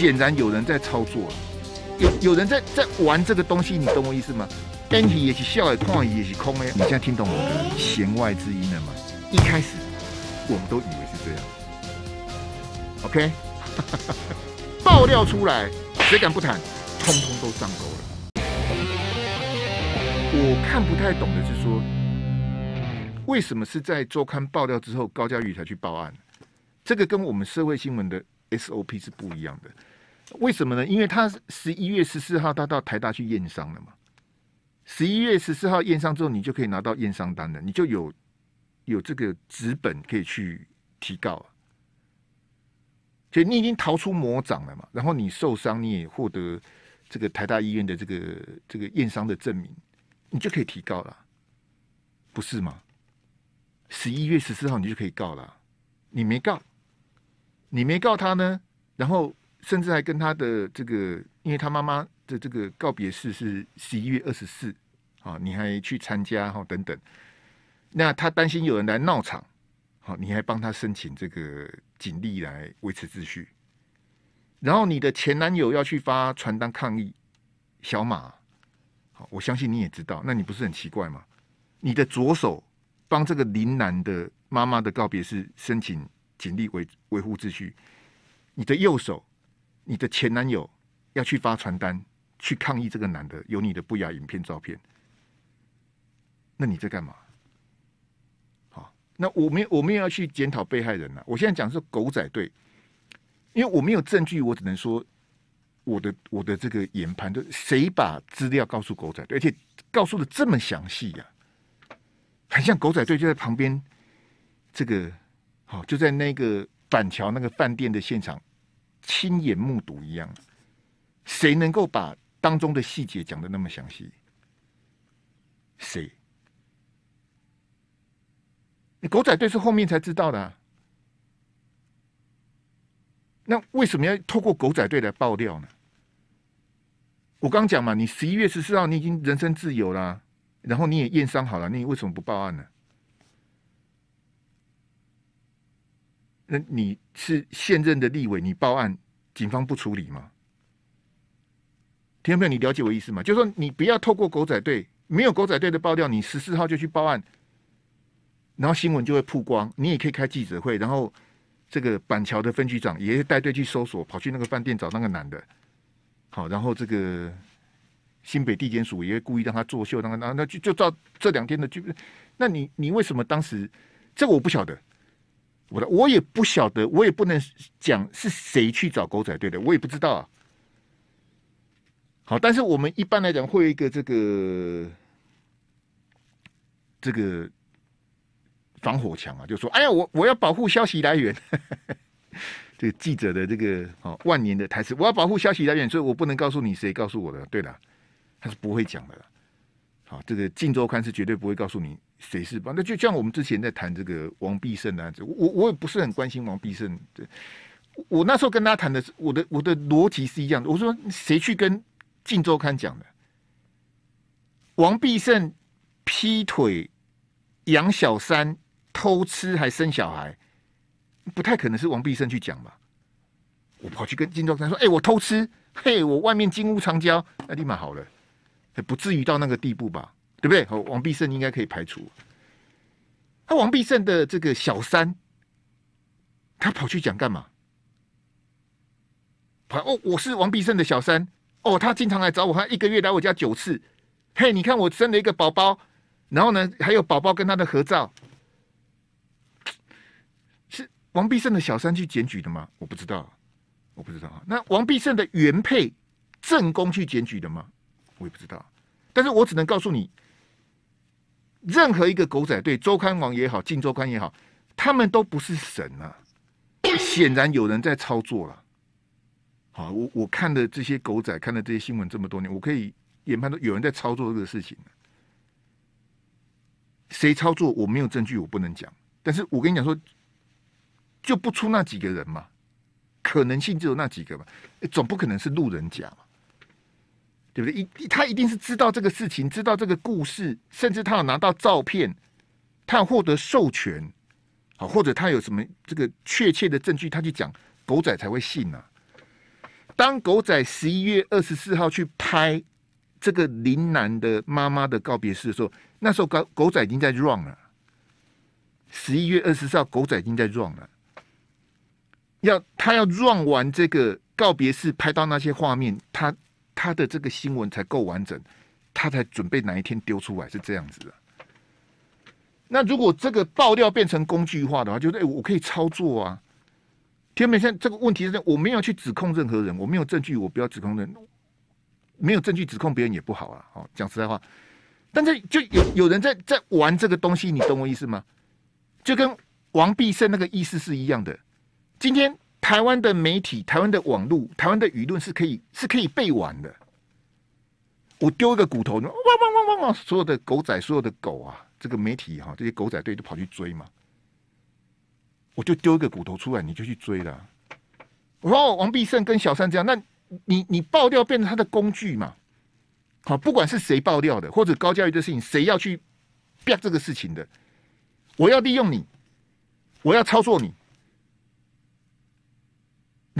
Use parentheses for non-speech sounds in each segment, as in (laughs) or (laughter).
显然有人在操作，有有人在在玩这个东西，你懂我意思吗 e 也是笑，空也是空诶。你现在听懂我的弦外之音了吗？一开始我们都以为是这样，OK？(laughs) 爆料出来，谁敢不谈，通通都上钩了。我看不太懂的是说，为什么是在周刊爆料之后，高嘉瑜才去报案？这个跟我们社会新闻的 SOP 是不一样的。为什么呢？因为他十一月十四号他到台大去验伤了嘛。十一月十四号验伤之后，你就可以拿到验伤单了，你就有有这个资本可以去提告了。就你已经逃出魔掌了嘛，然后你受伤，你也获得这个台大医院的这个这个验伤的证明，你就可以提告了，不是吗？十一月十四号你就可以告了，你没告，你没告他呢，然后。甚至还跟他的这个，因为他妈妈的这个告别式是十一月二十四啊，你还去参加哈等等。那他担心有人来闹场，好，你还帮他申请这个警力来维持秩序。然后你的前男友要去发传单抗议，小马，好，我相信你也知道，那你不是很奇怪吗？你的左手帮这个林楠的妈妈的告别式申请警力维维护秩序，你的右手。你的前男友要去发传单，去抗议这个男的有你的不雅影片照片，那你在干嘛？好，那我们我们也要去检讨被害人了。我现在讲是狗仔队，因为我没有证据，我只能说我的我的这个研判，就谁把资料告诉狗仔队，而且告诉的这么详细呀，很像狗仔队就在旁边。这个好，就在那个板桥那个饭店的现场。亲眼目睹一样，谁能够把当中的细节讲的那么详细？谁？你狗仔队是后面才知道的，那为什么要透过狗仔队来爆料呢？我刚讲嘛，你十一月十四号你已经人身自由了，然后你也验伤好了，你为什么不报案呢？那你是现任的立委，你报案警方不处理吗？听不你了解我意思吗？就是说，你不要透过狗仔队，没有狗仔队的爆料，你十四号就去报案，然后新闻就会曝光。你也可以开记者会，然后这个板桥的分局长也会带队去搜索，跑去那个饭店找那个男的。好，然后这个新北地检署也会故意让他作秀，那个那那就就照这两天的剧那你你为什么当时？这个我不晓得。我的我也不晓得，我也不能讲是谁去找狗仔队的，我也不知道啊。好，但是我们一般来讲会有一个这个这个防火墙啊，就说，哎呀，我我要保护消息来源，(laughs) 这个记者的这个哦万年的台词，我要保护消息来源，所以我不能告诉你谁告诉我的。对了，他是不会讲的。好，这个《竞周刊》是绝对不会告诉你谁是帮。那就像我们之前在谈这个王必胜案子，我我也不是很关心王必胜。对，我那时候跟他谈的是，我的我的逻辑是一样的。我说谁去跟《竞周刊》讲的？王必胜劈腿、养小三、偷吃还生小孩，不太可能是王必胜去讲吧？我跑去跟《竞周刊》说：“哎，我偷吃，嘿，我外面金屋藏娇。”那立马好了。不至于到那个地步吧，对不对？好，王必胜应该可以排除。那王必胜的这个小三，他跑去讲干嘛？哦，我是王必胜的小三。哦，他经常来找我，他一个月来我家九次。嘿，你看我生了一个宝宝，然后呢，还有宝宝跟他的合照，是王必胜的小三去检举的吗？我不知道，我不知道。那王必胜的原配正宫去检举的吗？我也不知道，但是我只能告诉你，任何一个狗仔对周刊网也好，进周刊也好，他们都不是神啊。显然有人在操作了。好，我我看的这些狗仔，看的这些新闻这么多年，我可以研判到有人在操作这个事情。谁操作？我没有证据，我不能讲。但是我跟你讲说，就不出那几个人嘛，可能性只有那几个嘛，总不可能是路人甲嘛。对不对？一他一定是知道这个事情，知道这个故事，甚至他有拿到照片，他有获得授权，好，或者他有什么这个确切的证据，他去讲狗仔才会信啊。当狗仔十一月二十四号去拍这个林南的妈妈的告别式的时候，那时候狗狗仔已经在 run 了。十一月二十四号，狗仔已经在 run 了，要他要 run 完这个告别式，拍到那些画面，他。他的这个新闻才够完整，他才准备哪一天丢出来是这样子的。那如果这个爆料变成工具化的话，就是哎，我可以操作啊。天美在这个问题是我没有去指控任何人，我没有证据，我不要指控人。没有证据指控别人也不好啊。好，讲实在话，但是就有有人在在玩这个东西，你懂我意思吗？就跟王必胜那个意思是一样的。今天。台湾的媒体、台湾的网络、台湾的舆论是可以是可以背完的。我丢一个骨头，哇哇哇哇哇！所有的狗仔、所有的狗啊，这个媒体哈，这些狗仔队都跑去追嘛。我就丢一个骨头出来，你就去追了。哇，王必胜跟小三这样，那你你爆掉变成他的工具嘛？好，不管是谁爆掉的，或者高教瑜的事情，谁要去逼这个事情的？我要利用你，我要操作你。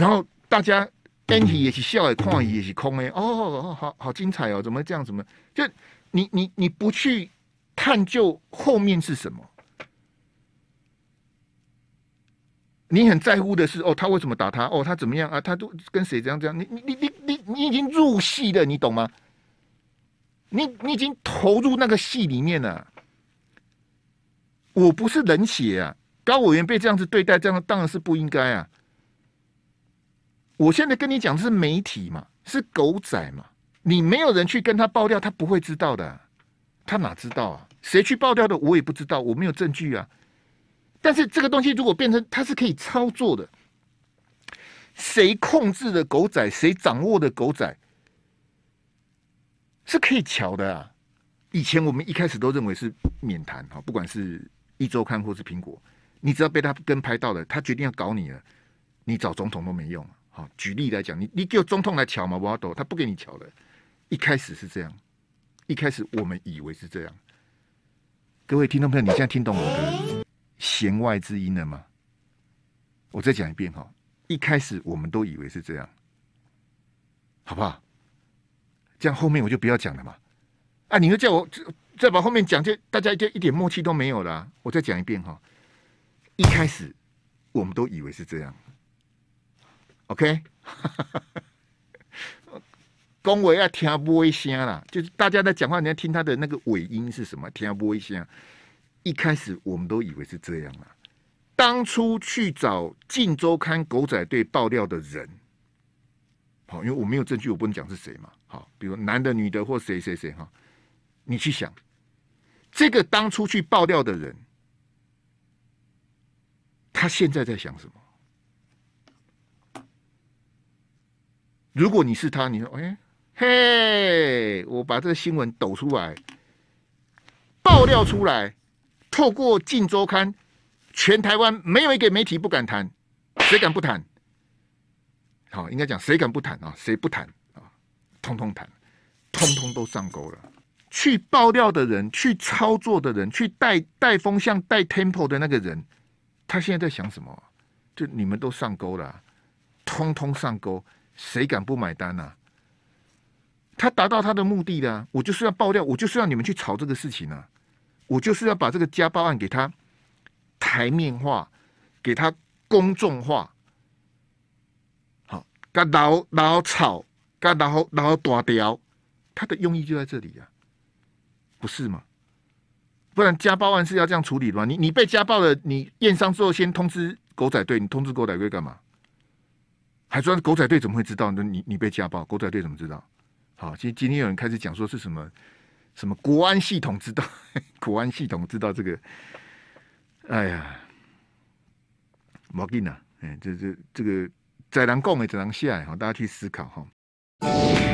然后大家，安琪也是笑也看也是空诶，哦，好好好精彩哦，怎么这样？怎么就你你你不去探究后面是什么？你很在乎的是哦，他为什么打他？哦，他怎么样啊？他都跟谁这样这样？你你你你你你已经入戏了，你懂吗？你你已经投入那个戏里面了。我不是冷血啊，高委员被这样子对待，这样当然是不应该啊。我现在跟你讲，是媒体嘛，是狗仔嘛？你没有人去跟他爆料，他不会知道的。他哪知道啊？谁去爆料的？我也不知道，我没有证据啊。但是这个东西如果变成它是可以操作的，谁控制的狗仔，谁掌握的狗仔，是可以瞧的啊。以前我们一开始都认为是免谈啊，不管是一周刊或是苹果，你只要被他跟拍到了，他决定要搞你了，你找总统都没用。好，举例来讲，你你我总统来瞧嘛，瓦多他不给你瞧了。一开始是这样，一开始我们以为是这样。各位听众朋友，你现在听懂我的弦外之音了吗？我再讲一遍哈，一开始我们都以为是这样，好不好？这样后面我就不要讲了嘛。啊，你就叫我再把后面讲，就大家就一点默契都没有了。我再讲一遍哈，一开始我们都以为是这样。OK，恭 (laughs) 维要听播一声啦，就是大家在讲话，你要听他的那个尾音是什么？听播一声。一开始我们都以为是这样啦，当初去找《晋周刊》狗仔队爆料的人，好，因为我没有证据，我不能讲是谁嘛。好，比如男的、女的或谁谁谁哈，你去想，这个当初去爆料的人，他现在在想什么？如果你是他，你说：“哎，嘿，我把这个新闻抖出来，爆料出来，透过《镜周刊》，全台湾没有一个媒体不敢谈，谁敢不谈？好，应该讲谁敢不谈啊？谁不谈啊？通通谈，通通都上钩了。去爆料的人，去操作的人，去带带风向、带 temple 的那个人，他现在在想什么？就你们都上钩了，通通上钩。”谁敢不买单呢？他达到他的目的了。我就是要爆料，我就是要你们去炒这个事情啊！我就是要把这个家暴案给他台面化，给他公众化。好，他然后然后炒，他然后然后打掉，他的用意就在这里呀，不是吗？不然家暴案是要这样处理的吗？你你被家暴了，你验伤之后先通知狗仔队，你通知狗仔队干嘛？还说狗仔队怎么会知道？你你被家暴，狗仔队怎么知道？好，今今天有人开始讲说是什么什么国安系统知道，(laughs) 国安系统知道这个。哎呀，毛病啊！哎，这这这个在能讲，也只能下哈，大家去思考，哈。